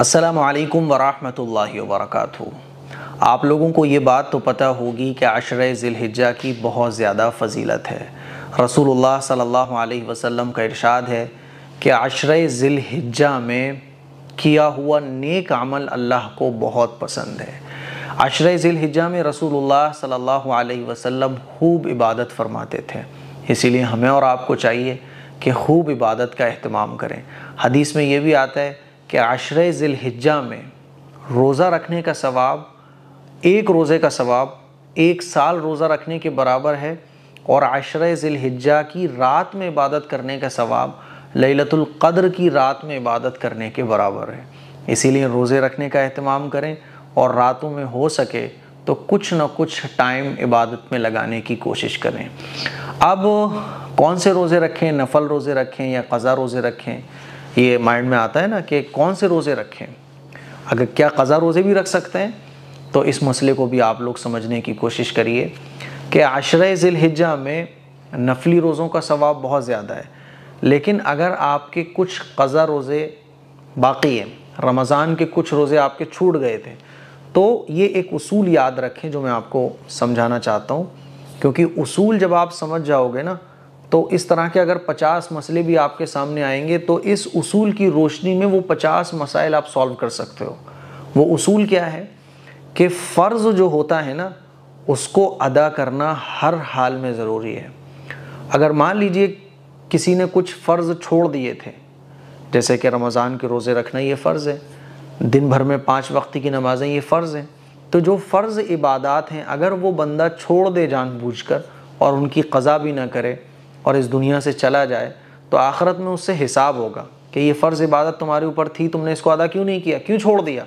असलकम वरहमल वर्क आप लोगों को ये बात तो पता होगी कि अशर ज़िलहिज्जा की बहुत ज़्यादा फजीलत है रसूलुल्लाह सल्लल्लाहु अलैहि वसल्लम का इरशाद है कि अशर ज़िलहिज्जा में किया हुआ नेक अमल अल्लाह को बहुत पसंद है अशर ज़िलहिज्जा में रसूलुल्लाह सल्लल्लाहु अलैहि वसल्लम खूब इबादत फरमाते थे इसीलिए हमें और आपको चाहिए कि खूब इबादत का अहतमाम करें हदीस में ये भी आता है कि आश्रय ज़िलहिजा में रोज़ा रखने का सवाब एक रोज़े का सवाब एक साल रोज़ा रखने के बराबर है और आश्रय ज़िलहिजा की रात में इबादत करने का सवाब ललतुल्क़द्र की रात में इबादत करने के बराबर है इसीलिए रोज़े रखने का अहतमाम करें और रातों में हो सके तो कुछ ना कुछ टाइम इबादत में लगाने की कोशिश करें अब कौन से रोज़े रखें नफल रोज़े रखें या कज़ा रोज़े रखें ये माइंड में आता है ना कि कौन से रोज़े रखें अगर क्या कज़ा रोज़े भी रख सकते हैं तो इस मसले को भी आप लोग समझने की कोशिश करिए कि आशर ज़िलहिजा में नफली रोज़ों का सवाब बहुत ज़्यादा है लेकिन अगर आपके कुछ कज़ा रोज़े बाकी हैं रमज़ान के कुछ रोज़े आपके छूट गए थे तो ये एक उसूल याद रखें जो मैं आपको समझाना चाहता हूँ क्योंकि उसूल जब आप समझ जाओगे ना तो इस तरह के अगर 50 मसले भी आपके सामने आएंगे तो इस उसूल की रोशनी में वो 50 मसाइल आप सॉल्व कर सकते हो वो उसूल क्या है कि फ़र्ज़ जो होता है ना उसको अदा करना हर हाल में ज़रूरी है अगर मान लीजिए किसी ने कुछ फ़र्ज़ छोड़ दिए थे जैसे कि रमज़ान के रोज़े रखना ये फ़र्ज़ है दिन भर में पाँच वक्त की नमाज़ें ये फ़र्ज़ हैं तो जो फ़र्ज़ इबादत हैं अगर वो बंदा छोड़ दे जानबूझकर और उनकी कज़ा भी ना करे और इस दुनिया से चला जाए तो आखरत में उससे हिसाब होगा कि ये फ़र्ज़ इबादत तुम्हारे ऊपर थी तुमने इसको अदा क्यों नहीं किया क्यों छोड़ दिया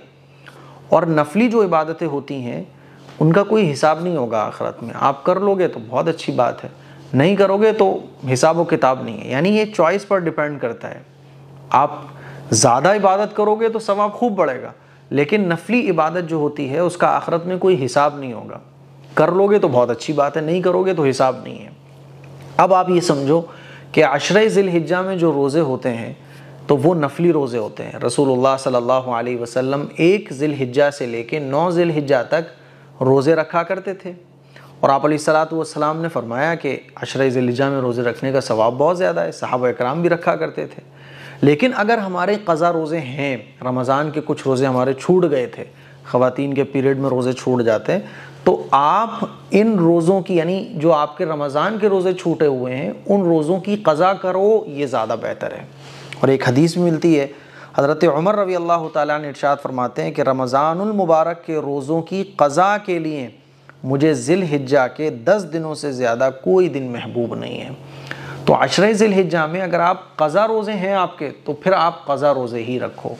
और नफली जो इबादतें होती हैं उनका कोई हिसाब नहीं होगा आखरत में आप कर लोगे तो बहुत अच्छी बात है नहीं करोगे तो हिसाब व किताब नहीं है यानी ये चॉइस पर डिपेंड करता है आप ज़्यादा इबादत करोगे तो सवाब खूब बढ़ेगा लेकिन नफली इबादत जो होती है उसका आखरत में कोई हिसाब नहीं होगा कर लोगे तो बहुत अच्छी बात है नहीं करोगे तो हिसाब नहीं है अब आप ये समझो कि अशर ज़िलहिज्जा में जो रोज़े होते हैं तो वो नफली रोज़े होते हैं रसूलुल्लाह सल्लल्लाहु अलैहि वसल्लम एक ज़िलहिज्जा से लेके नौ ज़िलहिज्जा तक रोज़े रखा करते थे और आप सलाम ने फरमाया कि अशर ज़िलहिज्जा में रोज़े रखने का स्वाब बहुत ज़्यादा है साहब कराम भी रखा करते थे लेकिन अगर हमारे कज़ा रोज़े हैं रमज़ान के कुछ रोज़े हमारे छूट गए थे ख़वान के पीरियड में रोज़े छूट जाते हैं तो आप इन रोज़ों की यानी जो आपके रमज़ान के रोज़े छूटे हुए हैं उन रोज़ों की कज़ा करो ये ज़्यादा बेहतर है और एक हदीस भी मिलती है हज़रत उमर रवी अल्लाह तरशाद फरमाते हैं कि रमज़ानमबारक के रोज़ों की कज़ा के लिए मुझे ज़िल हिजा के दस दिनों से ज़्यादा कोई दिन महबूब नहीं है तो अशर ज़िल में अगर आप कज़ा रोज़े हैं आपके तो फिर आप कज़ा रोज़े ही रखो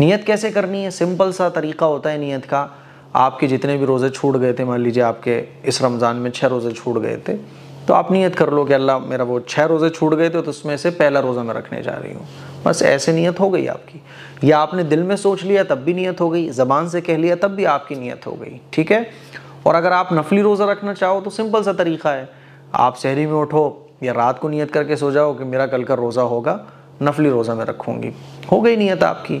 नीयत कैसे करनी है सिंपल सा तरीका होता है नीयत का आपके जितने भी रोज़े छूट गए थे मान लीजिए आपके इस रमज़ान में छः रोज़े छूट गए थे तो आप नीयत कर लो कि अल्लाह मेरा वो छः रोज़े छूट गए थे तो उसमें से पहला रोज़ा मैं रखने जा रही हूँ बस ऐसे नीयत हो गई आपकी या आपने दिल में सोच लिया तब भी नीयत हो गई ज़बान से कह लिया तब भी आपकी नीयत हो गई ठीक है और अगर आप नफली रोज़ा रखना चाहो तो सिंपल सा तरीका है आप शहरी में उठो या रात को नीयत करके सो जाओ कि मेरा कल का रोज़ा होगा नफली रोज़ा मैं रखूँगी हो गई नीयत आपकी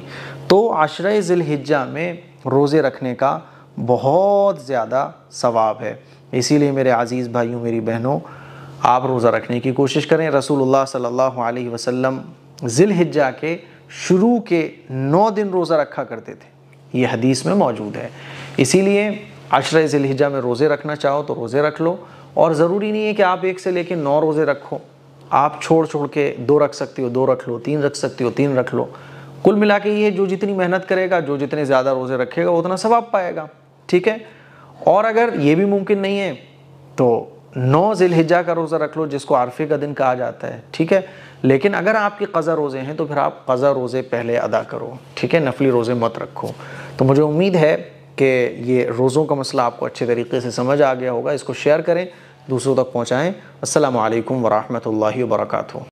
तो आश्रय ज़िलहिज्जा में रोज़े रखने का बहुत ज़्यादा सवाब है इसीलिए मेरे अजीज भाइयों मेरी बहनों आप रोज़ा रखने की कोशिश करें रसूलुल्लाह सल्लल्लाहु अलैहि वसल्लम ज़िलहिज्जा के शुरू के नौ दिन रोज़ा रखा करते थे ये हदीस में मौजूद है इसीलिए अशर ज़िलहिज्जा में रोज़े रखना चाहो तो रोज़े रख लो और ज़रूरी नहीं है कि आप एक से लेकर नौ रोज़े रखो आप छोड़ छोड़ के दो रख सकती हो दो रख लो तीन रख सकती हो तीन रख लो कुल मिला के ये जो जितनी मेहनत करेगा जो जितने ज़्यादा रोज़े रखेगा उतना सवाब पाएगा ठीक है और अगर ये भी मुमकिन नहीं है तो नौ जिलहिजा का रोज़ा रख लो जिसको आरफे का दिन कहा जाता है ठीक है लेकिन अगर आपके कज़ा रोज़े हैं तो फिर आप कज़ा रोज़े पहले अदा करो ठीक है नफली रोज़े मत रखो तो मुझे उम्मीद है कि ये रोज़ों का मसला आपको अच्छे तरीके से समझ आ गया होगा इसको शेयर करें दूसरों तक पहुँचाएँ असल वरहमल वर्का